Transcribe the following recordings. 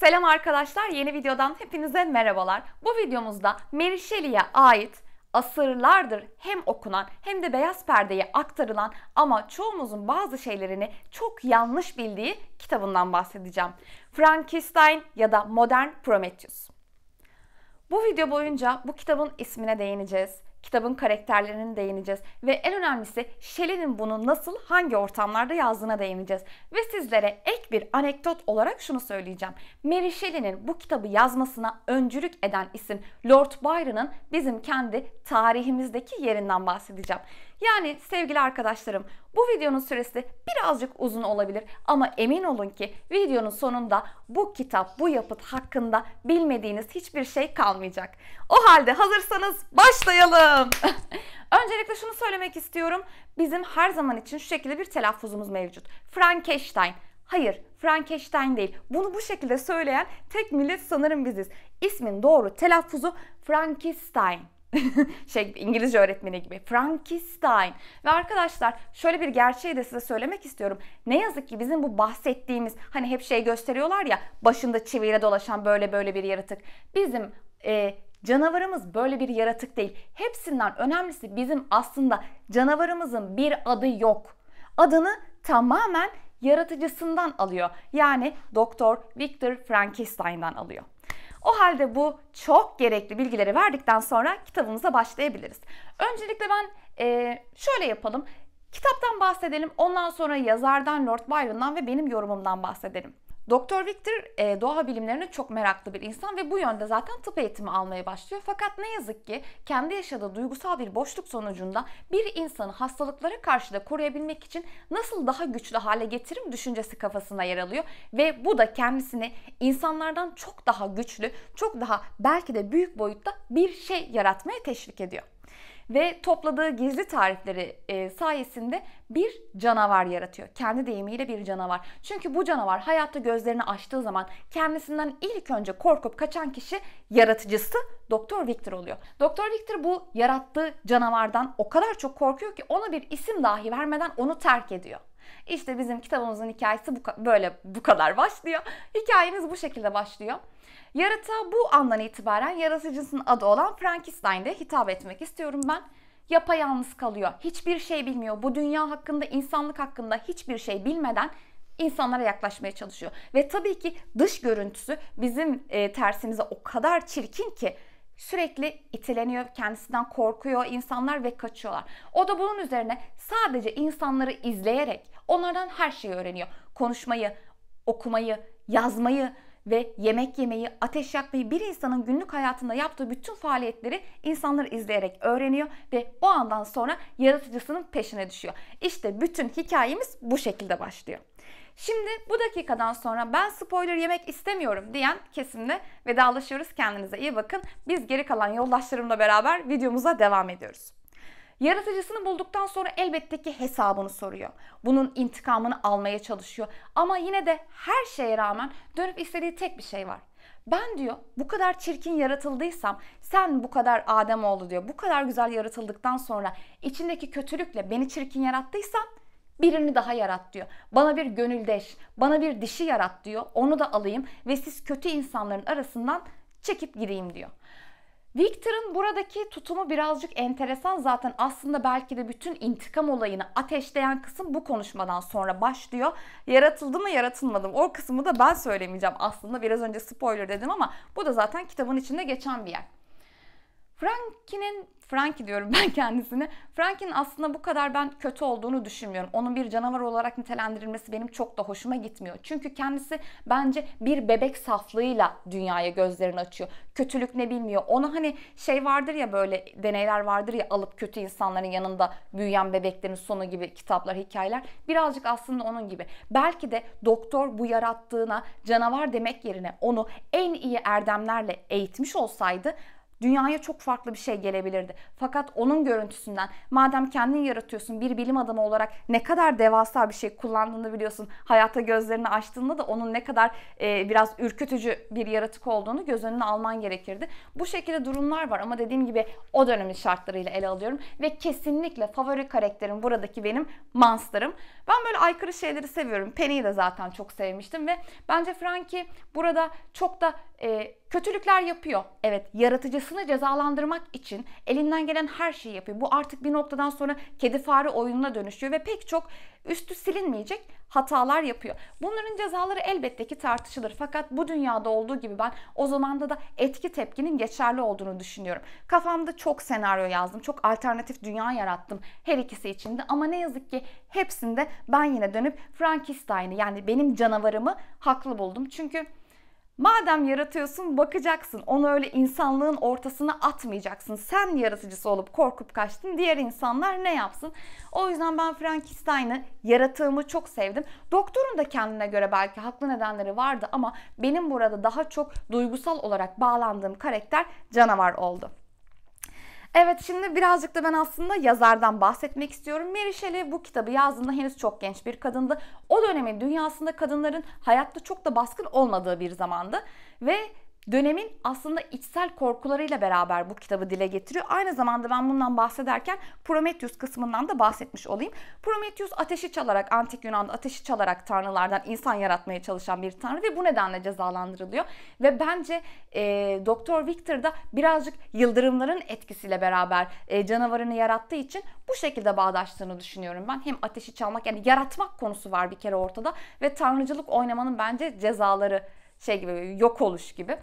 Selam arkadaşlar, yeni videodan hepinize merhabalar. Bu videomuzda Mary ait asırlardır hem okunan hem de beyaz perdeye aktarılan ama çoğumuzun bazı şeylerini çok yanlış bildiği kitabından bahsedeceğim. Frankenstein ya da Modern Prometheus. Bu video boyunca bu kitabın ismine değineceğiz kitabın karakterlerine değineceğiz ve en önemlisi Shelley'nin bunu nasıl hangi ortamlarda yazdığına değineceğiz. Ve sizlere ek bir anekdot olarak şunu söyleyeceğim. Mary Shelley'nin bu kitabı yazmasına öncülük eden isim Lord Byron'ın bizim kendi tarihimizdeki yerinden bahsedeceğim. Yani sevgili arkadaşlarım bu videonun süresi birazcık uzun olabilir ama emin olun ki videonun sonunda bu kitap, bu yapıt hakkında bilmediğiniz hiçbir şey kalmayacak. O halde hazırsanız başlayalım. Öncelikle şunu söylemek istiyorum. Bizim her zaman için şu şekilde bir telaffuzumuz mevcut. Frankenstein. Hayır, Frankenstein değil. Bunu bu şekilde söyleyen tek millet sanırım biziz. İsmin doğru telaffuzu Frankenstein. şey İngilizce öğretmeni gibi Frankenstein. Ve arkadaşlar şöyle bir gerçeği de size söylemek istiyorum. Ne yazık ki bizim bu bahsettiğimiz hani hep şey gösteriyorlar ya başında çivire dolaşan böyle böyle bir yaratık. Bizim e, Canavarımız böyle bir yaratık değil. Hepsinden önemlisi bizim aslında canavarımızın bir adı yok. Adını tamamen yaratıcısından alıyor. Yani Doktor Victor Frankenstein'dan alıyor. O halde bu çok gerekli bilgileri verdikten sonra kitabımıza başlayabiliriz. Öncelikle ben e, şöyle yapalım. Kitaptan bahsedelim, ondan sonra yazardan, Lord Byron'dan ve benim yorumumdan bahsedelim. Doktor Victor e, doğa bilimlerine çok meraklı bir insan ve bu yönde zaten tıp eğitimi almaya başlıyor. Fakat ne yazık ki kendi yaşadığı duygusal bir boşluk sonucunda bir insanı hastalıklara karşı da koruyabilmek için nasıl daha güçlü hale getirim düşüncesi kafasına yer alıyor ve bu da kendisini insanlardan çok daha güçlü, çok daha belki de büyük boyutta bir şey yaratmaya teşvik ediyor ve topladığı gizli tarifleri e, sayesinde bir canavar yaratıyor. Kendi deyimiyle bir canavar. Çünkü bu canavar hayatta gözlerini açtığı zaman kendisinden ilk önce korkup kaçan kişi yaratıcısı Doktor Victor oluyor. Doktor Victor bu yarattığı canavardan o kadar çok korkuyor ki ona bir isim dahi vermeden onu terk ediyor. İşte bizim kitabımızın hikayesi bu, böyle bu kadar başlıyor. Hikayemiz bu şekilde başlıyor. Yaratığa bu andan itibaren yaratıcısının adı olan Frankenstein'de hitap etmek istiyorum ben. Yapayalnız kalıyor. Hiçbir şey bilmiyor. Bu dünya hakkında, insanlık hakkında hiçbir şey bilmeden insanlara yaklaşmaya çalışıyor. Ve tabii ki dış görüntüsü bizim e, tersimize o kadar çirkin ki sürekli itileniyor, kendisinden korkuyor insanlar ve kaçıyorlar. O da bunun üzerine sadece insanları izleyerek onlardan her şeyi öğreniyor. Konuşmayı, okumayı, yazmayı ve yemek yemeyi, ateş yakmayı bir insanın günlük hayatında yaptığı bütün faaliyetleri insanları izleyerek öğreniyor ve o andan sonra yaratıcısının peşine düşüyor. İşte bütün hikayemiz bu şekilde başlıyor. Şimdi bu dakikadan sonra ben spoiler yemek istemiyorum diyen kesimle vedalaşıyoruz. Kendinize iyi bakın. Biz geri kalan yoldaşlarımla beraber videomuza devam ediyoruz. Yaratıcısını bulduktan sonra elbette ki hesabını soruyor. Bunun intikamını almaya çalışıyor. Ama yine de her şeye rağmen dönüp istediği tek bir şey var. Ben diyor bu kadar çirkin yaratıldıysam sen bu kadar Adem oldu diyor. Bu kadar güzel yaratıldıktan sonra içindeki kötülükle beni çirkin yarattıysan birini daha yarat diyor. Bana bir gönüldeş, bana bir dişi yarat diyor. Onu da alayım ve siz kötü insanların arasından çekip gireyim diyor. Victor'ın buradaki tutumu birazcık enteresan zaten aslında belki de bütün intikam olayını ateşleyen kısım bu konuşmadan sonra başlıyor. Yaratıldı mı yaratılmadı mı o kısmı da ben söylemeyeceğim aslında biraz önce spoiler dedim ama bu da zaten kitabın içinde geçen bir yer. Frankie'nin Frankie diyorum ben kendisine. Frankie'nin aslında bu kadar ben kötü olduğunu düşünmüyorum. Onun bir canavar olarak nitelendirilmesi benim çok da hoşuma gitmiyor. Çünkü kendisi bence bir bebek saflığıyla dünyaya gözlerini açıyor. Kötülük ne bilmiyor. Onu hani şey vardır ya böyle deneyler vardır ya alıp kötü insanların yanında büyüyen bebeklerin sonu gibi kitaplar, hikayeler. Birazcık aslında onun gibi. Belki de doktor bu yarattığına canavar demek yerine onu en iyi erdemlerle eğitmiş olsaydı dünyaya çok farklı bir şey gelebilirdi. Fakat onun görüntüsünden madem kendini yaratıyorsun bir bilim adamı olarak ne kadar devasa bir şey kullandığını biliyorsun. Hayata gözlerini açtığında da onun ne kadar e, biraz ürkütücü bir yaratık olduğunu göz önüne alman gerekirdi. Bu şekilde durumlar var ama dediğim gibi o dönemin şartlarıyla ele alıyorum ve kesinlikle favori karakterim buradaki benim Monster'ım. Ben böyle aykırı şeyleri seviyorum. Penny'i de zaten çok sevmiştim ve bence Frankie burada çok da e, kötülükler yapıyor. Evet yaratıcısını cezalandırmak için elinden gelen her şeyi yapıyor. Bu artık bir noktadan sonra kedi fare oyununa dönüşüyor ve pek çok üstü silinmeyecek hatalar yapıyor. Bunların cezaları elbette ki tartışılır. Fakat bu dünyada olduğu gibi ben o zamanda da etki tepkinin geçerli olduğunu düşünüyorum. Kafamda çok senaryo yazdım. Çok alternatif dünya yarattım her ikisi için de. Ama ne yazık ki hepsinde ben yine dönüp Frankenstein'ı yani benim canavarımı haklı buldum. Çünkü Madem yaratıyorsun bakacaksın. Onu öyle insanlığın ortasına atmayacaksın. Sen yaratıcısı olup korkup kaçtın. Diğer insanlar ne yapsın? O yüzden ben Frankenstein'ı, yaratığımı çok sevdim. Doktorun da kendine göre belki haklı nedenleri vardı ama benim burada daha çok duygusal olarak bağlandığım karakter canavar oldu. Evet şimdi birazcık da ben aslında yazardan bahsetmek istiyorum. Mary Shelley bu kitabı yazdığında henüz çok genç bir kadındı. O dönemin dünyasında kadınların hayatta çok da baskın olmadığı bir zamandı. Ve Dönemin aslında içsel korkularıyla beraber bu kitabı dile getiriyor. Aynı zamanda ben bundan bahsederken Prometheus kısmından da bahsetmiş olayım. Prometheus ateşi çalarak, antik Yunan'da ateşi çalarak tanrılardan insan yaratmaya çalışan bir tanrı ve bu nedenle cezalandırılıyor. Ve bence e, Doktor Victor da birazcık yıldırımların etkisiyle beraber e, canavarını yarattığı için bu şekilde bağdaştığını düşünüyorum ben. Hem ateşi çalmak yani yaratmak konusu var bir kere ortada ve tanrıcılık oynamanın bence cezaları şey gibi yok oluş gibi.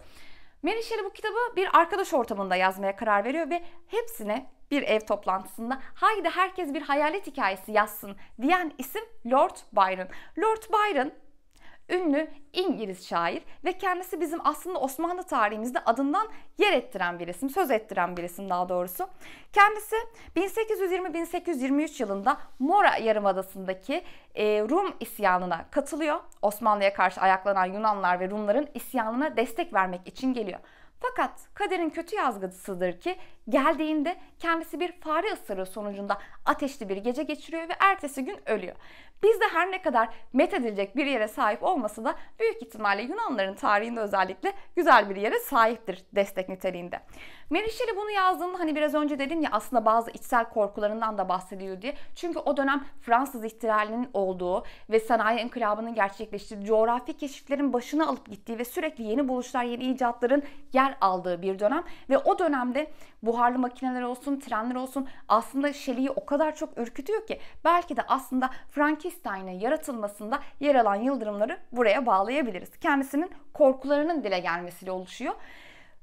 Mary Shelley bu kitabı bir arkadaş ortamında yazmaya karar veriyor ve hepsine bir ev toplantısında haydi herkes bir hayalet hikayesi yazsın diyen isim Lord Byron. Lord Byron ünlü İngiliz şair ve kendisi bizim aslında Osmanlı tarihimizde adından yer ettiren bir isim, söz ettiren bir isim daha doğrusu. Kendisi 1820-1823 yılında Mora Yarımadası'ndaki e, Rum isyanına katılıyor. Osmanlı'ya karşı ayaklanan Yunanlar ve Rumların isyanına destek vermek için geliyor. Fakat kaderin kötü yazgısıdır ki geldiğinde kendisi bir fare ısırığı sonucunda ateşli bir gece geçiriyor ve ertesi gün ölüyor. Biz de her ne kadar met edilecek bir yere sahip olmasa da büyük ihtimalle Yunanların tarihinde özellikle güzel bir yere sahiptir destek niteliğinde. Menişeli bunu yazdığında hani biraz önce dedim ya aslında bazı içsel korkularından da bahsediyor diye. Çünkü o dönem Fransız ihtilalinin olduğu ve sanayi inkılabının gerçekleştiği, coğrafi keşiflerin başına alıp gittiği ve sürekli yeni buluşlar, yeni icatların yer aldığı bir dönem. Ve o dönemde buharlı makineler olsun, trenler olsun aslında Şeli'yi o kadar çok ürkütüyor ki belki de aslında Franki 8 yaratılmasında yer alan yıldırımları buraya bağlayabiliriz. Kendisinin korkularının dile gelmesiyle oluşuyor.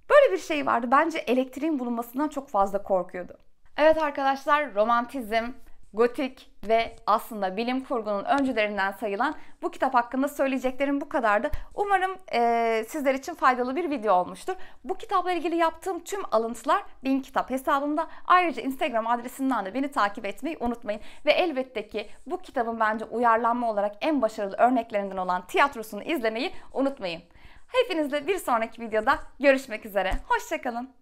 Böyle bir şey vardı. Bence elektriğin bulunmasından çok fazla korkuyordu. Evet arkadaşlar romantizm, gotik ve aslında bilim kurgunun öncülerinden sayılan bu kitap hakkında söyleyeceklerim bu kadardı. Umarım e, sizler için faydalı bir video olmuştur. Bu kitapla ilgili yaptığım tüm alıntılar Bin Kitap hesabımda. Ayrıca Instagram adresimden de beni takip etmeyi unutmayın. Ve elbette ki bu kitabın bence uyarlanma olarak en başarılı örneklerinden olan tiyatrosunu izlemeyi unutmayın. Hepinizle bir sonraki videoda görüşmek üzere. Hoşçakalın.